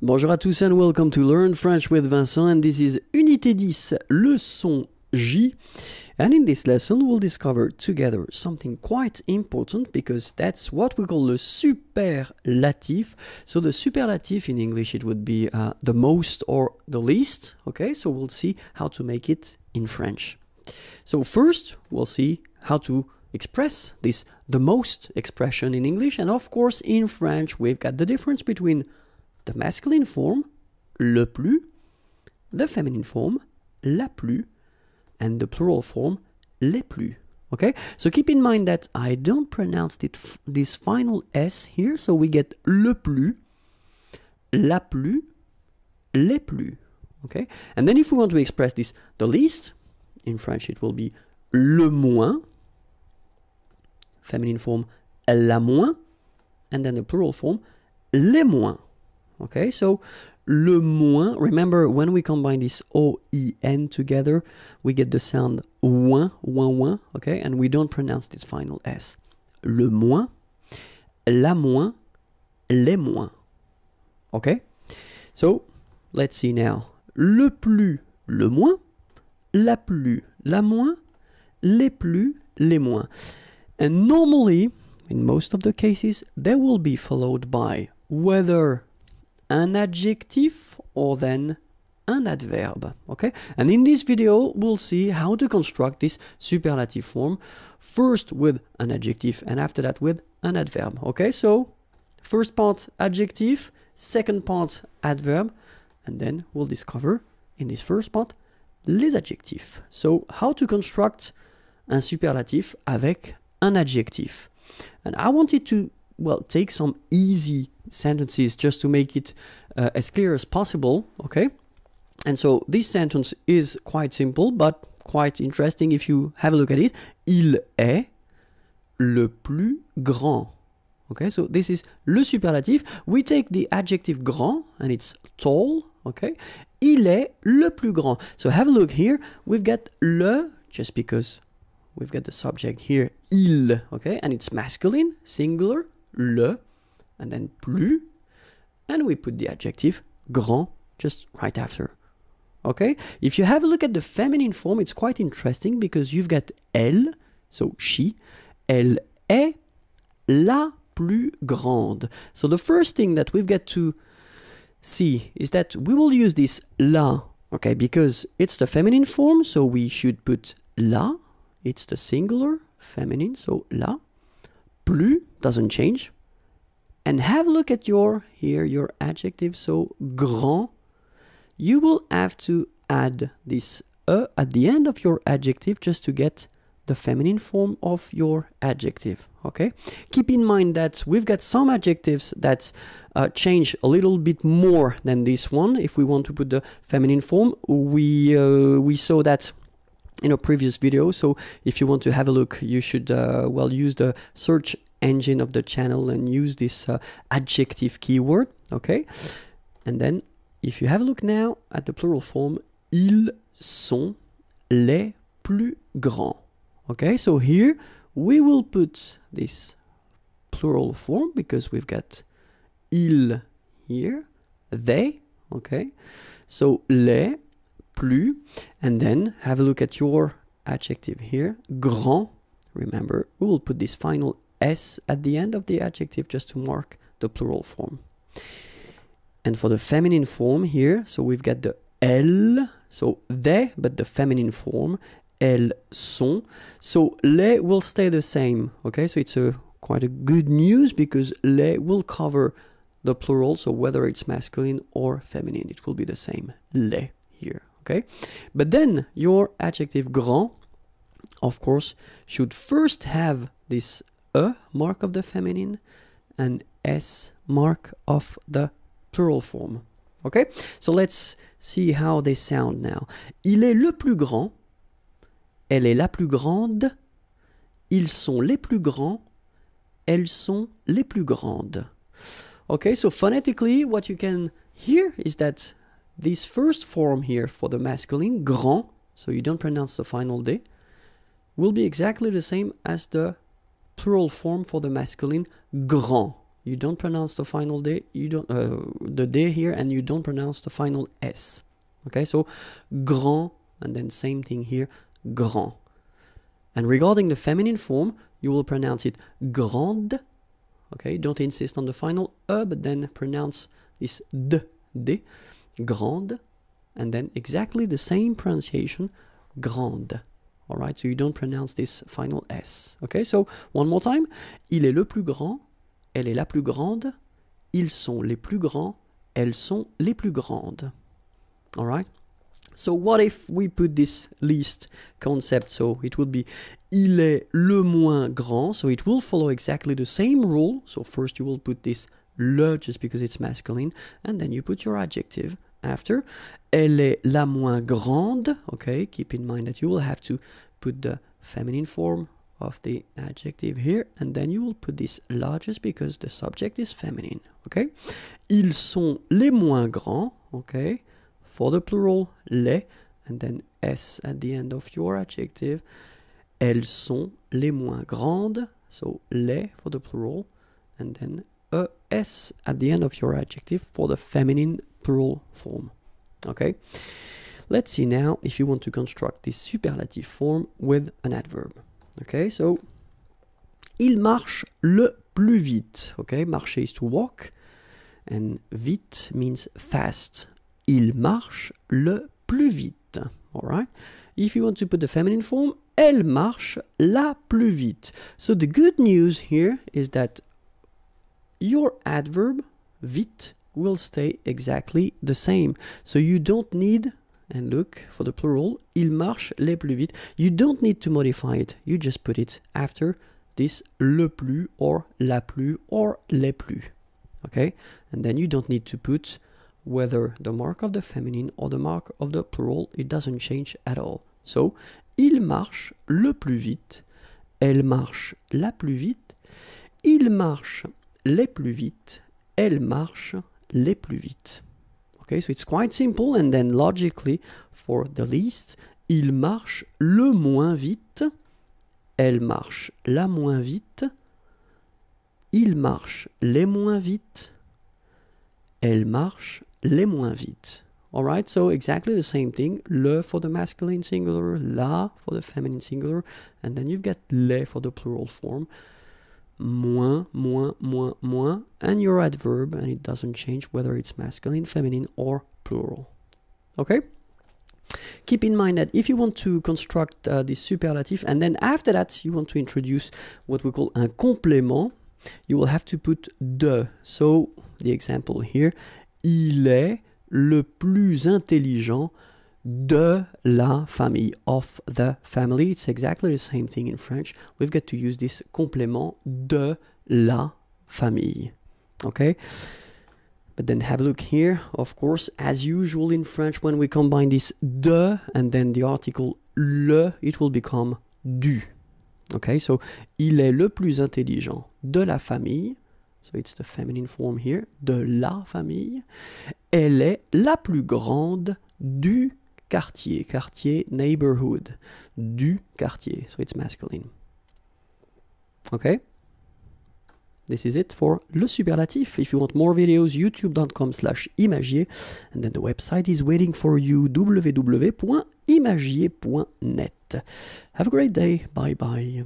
Bonjour à tous and welcome to Learn French with Vincent and this is Unité 10, leçon J. And in this lesson we'll discover together something quite important because that's what we call the superlatif. So the superlative in English it would be uh, the most or the least. Okay, so we'll see how to make it in French. So first we'll see how to express this the most expression in English and of course in French we've got the difference between the masculine form, le plus, the feminine form, la plus, and the plural form, les plus. Okay, so keep in mind that I don't pronounce this final S here, so we get le plus, la plus, les plus. Okay, and then if we want to express this the least, in French it will be le moins, feminine form la moins, and then the plural form les moins. Okay, so le moins, remember when we combine this O-E-N together, we get the sound ouin, ouin, ouin, okay, and we don't pronounce this final S. Le moins, la moins, les moins. Okay, so let's see now. Le plus, le moins, la plus, la moins, les plus, les moins. And normally, in most of the cases, they will be followed by whether an adjective or then an adverb, okay? And in this video, we'll see how to construct this superlative form, first with an adjective and after that with an adverb, okay? So, first part adjective, second part adverb, and then we'll discover in this first part les adjectifs. So, how to construct un superlatif avec un adjectif. And I wanted to, well, take some easy sentences just to make it uh, as clear as possible, okay? And so this sentence is quite simple, but quite interesting if you have a look at it. Il est le plus grand. Okay, so this is le superlative. We take the adjective grand and it's tall. Okay, il est le plus grand. So have a look here. We've got le just because we've got the subject here, il. Okay, and it's masculine, singular, le and then plus, and we put the adjective grand just right after. Okay? If you have a look at the feminine form, it's quite interesting because you've got elle, so she, elle est la plus grande. So the first thing that we've got to see is that we will use this la, okay, because it's the feminine form, so we should put la, it's the singular, feminine, so la. Plus doesn't change, and have a look at your, here your adjective, so grand, you will have to add this e uh, at the end of your adjective just to get the feminine form of your adjective okay keep in mind that we've got some adjectives that uh, change a little bit more than this one if we want to put the feminine form we uh, we saw that in a previous video so if you want to have a look you should uh, well use the search engine of the channel and use this uh, adjective keyword, okay? And then if you have a look now at the plural form, ils sont les plus grands. Okay, so here we will put this plural form because we've got ils here, they, okay? So les plus, and then have a look at your adjective here, grand. Remember, we will put this final s at the end of the adjective just to mark the plural form. And for the feminine form here, so we've got the L, so they, but the feminine form, elles sont. So les will stay the same, okay? So it's a quite a good news because les will cover the plural, so whether it's masculine or feminine, it will be the same les here, okay? But then your adjective grand, of course, should first have this a mark of the feminine and s mark of the plural form. Okay, so let's see how they sound now. Il est le plus grand. Elle est la plus grande. Ils sont les plus grands. Elles sont les plus grandes. Okay, so phonetically, what you can hear is that this first form here for the masculine, grand, so you don't pronounce the final D, will be exactly the same as the plural form for the masculine, grand. You don't pronounce the final D, you don't uh, the D here, and you don't pronounce the final S. Okay, so grand, and then same thing here, grand. And regarding the feminine form, you will pronounce it grande. Okay, don't insist on the final E, uh, but then pronounce this D, D, grande, and then exactly the same pronunciation, grande. All right, so you don't pronounce this final S. Okay, so one more time. Il est le plus grand, elle est la plus grande, ils sont les plus grands, elles sont les plus grandes. All right? So what if we put this least concept? So it would be il est le moins grand. So it will follow exactly the same rule. So first you will put this le just because it's masculine and then you put your adjective after. Elle est la moins grande. Okay, keep in mind that you will have to put the feminine form of the adjective here and then you will put this largest because the subject is feminine. Okay? Ils sont les moins grands. Okay? For the plural, les and then s at the end of your adjective. Elles sont les moins grandes. So les for the plural and then s at the end of your adjective for the feminine plural form. Okay? Let's see now if you want to construct this superlative form with an adverb. Okay, so il marche le plus vite. Okay, marcher is to walk, and vite means fast. Il marche le plus vite. Alright, if you want to put the feminine form, elle marche la plus vite. So the good news here is that your adverb, vite, will stay exactly the same. So you don't need, and look for the plural, il marche le plus vite. You don't need to modify it. You just put it after this le plus or la plus or les plus. Okay? And then you don't need to put whether the mark of the feminine or the mark of the plural, it doesn't change at all. So, il marche le plus vite, elle marche la plus vite, il marche les plus vite, elle marche les plus vite. Okay, so it's quite simple and then logically for the least, il marche le moins vite, elle marche la moins vite, il marche les moins vite, elle marche les moins vite. Alright, so exactly the same thing, le for the masculine singular, la for the feminine singular, and then you've got les for the plural form. moins, moins, moins, moins, and your adverb, and it doesn't change whether it's masculine, feminine, or plural. Okay? Keep in mind that if you want to construct uh, this superlative, and then after that you want to introduce what we call un complément, you will have to put de. So, the example here, il est le plus intelligent de la famille, of the family. It's exactly the same thing in French. We've got to use this complément de la famille. Okay? But then have a look here. Of course, as usual in French, when we combine this de and then the article le, it will become du. Okay, so il est le plus intelligent de la famille. So it's the feminine form here. De la famille. Elle est la plus grande du quartier, quartier, neighborhood, du quartier, so it's masculine. Okay? This is it for Le Superlatif. If you want more videos, youtube.com slash imagier. And then the website is waiting for you, www.imagier.net. Have a great day. Bye bye.